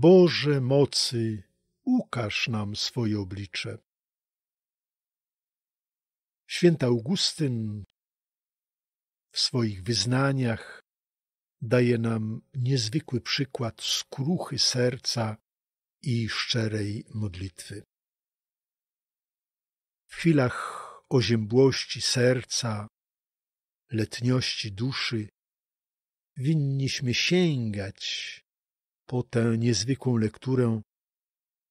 Boże mocy, ukaż nam swoje oblicze. Święty Augustyn w swoich wyznaniach daje nam niezwykły przykład skruchy serca i szczerej modlitwy. W chwilach oziębłości serca, letniości duszy, winniśmy sięgać po tę niezwykłą lekturę,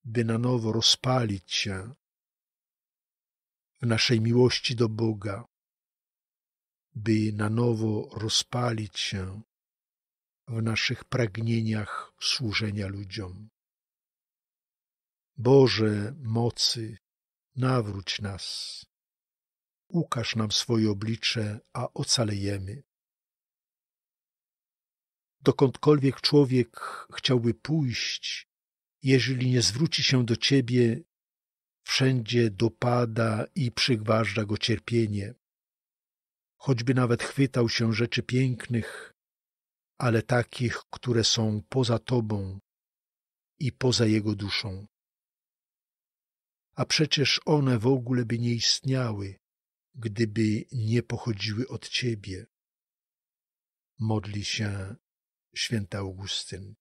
by na nowo rozpalić się w naszej miłości do Boga, by na nowo rozpalić się w naszych pragnieniach służenia ludziom. Boże mocy, nawróć nas, ukaż nam swoje oblicze, a ocalejemy dokądkolwiek człowiek chciałby pójść, jeżeli nie zwróci się do Ciebie, wszędzie dopada i przygważda go cierpienie. Choćby nawet chwytał się rzeczy pięknych, ale takich, które są poza Tobą i poza jego duszą. A przecież one w ogóle by nie istniały, gdyby nie pochodziły od Ciebie. Modli się święty Augustyn.